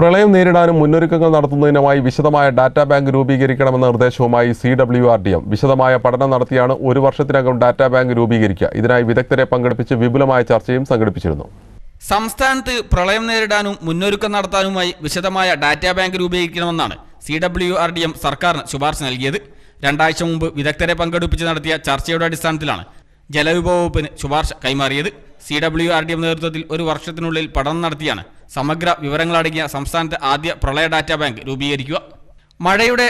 പ്രളയം നേരിടാനും മുന്നൊരുക്കങ്ങൾ നടത്തുന്നതിനുമായി വിശദമായ ഡാറ്റാ ബാങ്ക് രൂപീകരിക്കണമെന്ന നിർദ്ദേശവുമായി C W R D M വിശദമായ പഠനം നടത്തിയാണ് ഒരു വർഷത്തിനകം ഡാറ്റാ ബാങ്ക് രൂപീകരിക്കുക ഇതിനായി വിദഗ്ധരെ പങ്കെടുപ്പിച്ച് വിപുലമായ ചർച്ചയും സംഘടിപ്പിച്ചിരുന്നു സംസ്ഥാനത്ത് പ്രളയം നേരിടാനും മുന്നൊരുക്കം നടത്താനുമായി വിശദമായ ഡാറ്റാ ബാങ്ക് രൂപീകരിക്കണമെന്നാണ് C W R D M സർക്കാരിന് ശുപാർശ നൽകിയത് രണ്ടാഴ്ച മുമ്പ് വിദഗ്ധരെ പങ്കെടുപ്പിച്ച് നടത്തിയ ചർച്ചയുടെ അടിസ്ഥാനത്തിലാണ് ജലവിഭവ വകുപ്പിന് ശുപാർശ കൈമാറിയത് C W R D M നേതൃത്വത്തിൽ ഒരു വർഷത്തിനുള്ളിൽ പഠനം നടത്തിയാണ് സമഗ്ര വിവരങ്ങളടങ്ങിയ സംസ്ഥാനത്തെ ആദ്യ പ്രളയ ഡാറ്റാ ബാങ്ക് രൂപീകരിക്കുക മഴയുടെ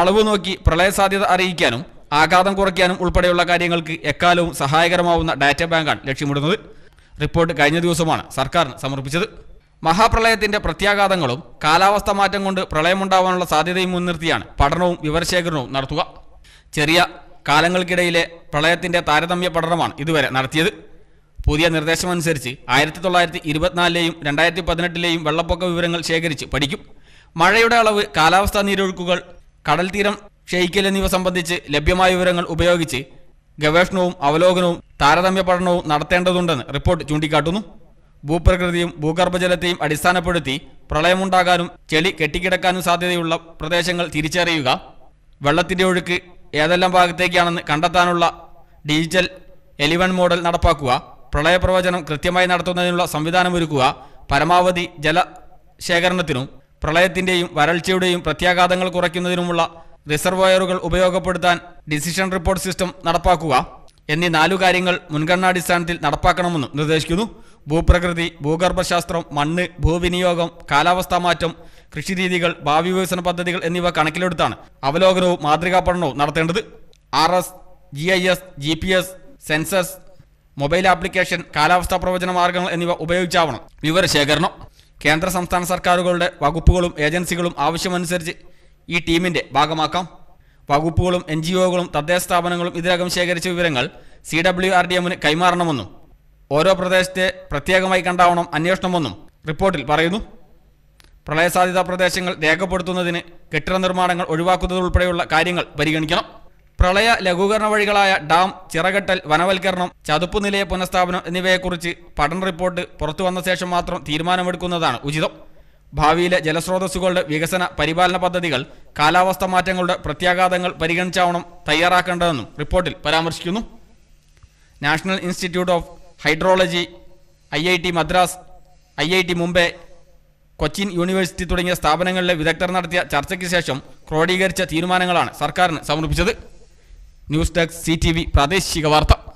അളവ് നോക്കി പ്രളയ സാധ്യത അറിയിക്കാനും ആഘാതം കുറയ്ക്കാനും ഉൾപ്പെടെയുള്ള കാര്യങ്ങൾക്ക് എക്കാലവും സഹായകരമാവുന്ന ഡാറ്റാ ബാങ്കാണ് ലക്ഷ്യമിടുന്നത് റിപ്പോർട്ട് കഴിഞ്ഞ ദിവസമാണ് സർക്കാരിന് സമർപ്പിച്ചത് മഹാപ്രളയത്തിന്റെ പ്രത്യാഘാതങ്ങളും കാലാവസ്ഥ മാറ്റം കൊണ്ട് പ്രളയമുണ്ടാവാനുള്ള സാധ്യതയും മുൻനിർത്തിയാണ് പഠനവും വിവരശേഖരണവും നടത്തുക ചെറിയ കാലങ്ങൾക്കിടയിലെ പ്രളയത്തിന്റെ താരതമ്യ പഠനമാണ് ഇതുവരെ നടത്തിയത് പുതിയ നിർദ്ദേശമനുസരിച്ച് ആയിരത്തി തൊള്ളായിരത്തി ഇരുപത്തിനാലിലെയും രണ്ടായിരത്തി പതിനെട്ടിലെയും വെള്ളപ്പൊക്ക വിവരങ്ങൾ ശേഖരിച്ച് പഠിക്കും മഴയുടെ അളവ് കാലാവസ്ഥാ നീരൊഴുക്കുകൾ കടൽ തീരം ക്ഷയിക്കൽ എന്നിവ സംബന്ധിച്ച് ലഭ്യമായ വിവരങ്ങൾ ഉപയോഗിച്ച് ഗവേഷണവും അവലോകനവും താരതമ്യ പഠനവും നടത്തേണ്ടതുണ്ടെന്ന് റിപ്പോർട്ട് ചൂണ്ടിക്കാട്ടുന്നു ഭൂപ്രകൃതിയും ഭൂഗർഭജലത്തെയും അടിസ്ഥാനപ്പെടുത്തി പ്രളയമുണ്ടാകാനും ചെളി കെട്ടിക്കിടക്കാനും സാധ്യതയുള്ള പ്രദേശങ്ങൾ തിരിച്ചറിയുക വെള്ളത്തിൻ്റെ ഒഴുക്ക് ഏതെല്ലാം ഭാഗത്തേക്കാണെന്ന് കണ്ടെത്താനുള്ള ഡിജിറ്റൽ എലിവൺ മോഡൽ നടപ്പാക്കുക പ്രളയപ്രവചനം കൃത്യമായി നടത്തുന്നതിനുള്ള സംവിധാനമൊരുക്കുക പരമാവധി ജലശേഖരണത്തിനും പ്രളയത്തിൻ്റെയും വരൾച്ചയുടെയും പ്രത്യാഘാതങ്ങൾ കുറയ്ക്കുന്നതിനുമുള്ള റിസർവോയറുകൾ ഉപയോഗപ്പെടുത്താൻ ഡിസിഷൻ റിപ്പോർട്ട് സിസ്റ്റം നടപ്പാക്കുക എന്നീ നാലു കാര്യങ്ങൾ മുൻഗണനാടിസ്ഥാനത്തിൽ നടപ്പാക്കണമെന്ന് നിർദ്ദേശിക്കുന്നു ഭൂപ്രകൃതി ഭൂഗർഭശാസ്ത്രം മണ്ണ് ഭൂവിനിയോഗം കാലാവസ്ഥാ മാറ്റം കൃഷിരീതികൾ ഭാവി വികസന പദ്ധതികൾ എന്നിവ കണക്കിലെടുത്താണ് അവലോകനവും മാതൃകാ പഠനവും നടത്തേണ്ടത് R S G I S G P S sensors mobile application കാലാവസ്ഥാ പ്രവചന മാർഗങ്ങൾ എന്നിവ ഉപയോഗിച്ചാവണം വിവരശേഖരണം കേന്ദ്ര സംസ്ഥാന സർക്കാരുകളുടെ വകുപ്പുകളും ഏജൻസികളും ആവശ്യമനുസരിച്ച് ഈ ടീമിന്റെ ഭാഗമാക്കാം വകുപ്പുകളും എൻ ജി ഒകളും തദ്ദേശ സ്ഥാപനങ്ങളും ഇതിനകം ശേഖരിച്ച വിവരങ്ങൾ സി ഡബ്ല്യു ആർ ഡി എമ്മിന് കൈമാറണമെന്നും ഓരോ പ്രദേശത്തെ പ്രത്യേകമായി കണ്ടാവണം അന്വേഷണമെന്നും റിപ്പോർട്ടിൽ പറയുന്നു പ്രളയസാധ്യതാ പ്രദേശങ്ങൾ രേഖപ്പെടുത്തുന്നതിന് കെട്ടിട നിർമ്മാണങ്ങൾ ഒഴിവാക്കുന്നതുൾപ്പെടെയുള്ള കാര്യങ്ങൾ പരിഗണിക്കണം പ്രളയ ലഘൂകരണ വഴികളായ ഡാം ചിറകെട്ടൽ വനവൽക്കരണം നിലയ പുനഃസ്ഥാപനം എന്നിവയെക്കുറിച്ച് പഠന റിപ്പോർട്ട് പുറത്തു വന്ന ശേഷം മാത്രം തീരുമാനമെടുക്കുന്നതാണ് ഉചിതം ഭാവിയിലെ ജലസ്രോതസ്സുകളുടെ വികസന പരിപാലന പദ്ധതികൾ കാലാവസ്ഥ മാറ്റങ്ങളുടെ പ്രത്യാഘാതങ്ങൾ പരിഗണിച്ചാവണം തയ്യാറാക്കേണ്ടതെന്നും റിപ്പോർട്ടിൽ പരാമർശിക്കുന്നു national institute of hydrology I I T Madras I I T Mumbai Cochin university തുടങ്ങിയ സ്ഥാപനങ്ങളിലെ വിദഗ്ധർ നടത്തിയ ചർച്ചയ്ക്ക് ശേഷം ക്രോഡീകരിച്ച തീരുമാനങ്ങളാണ് സർക്കാരിന് സമർപ്പിച്ചത് ന്യൂസ് ഡെസ്ക് സി പ്രാദേശിക വാർത്ത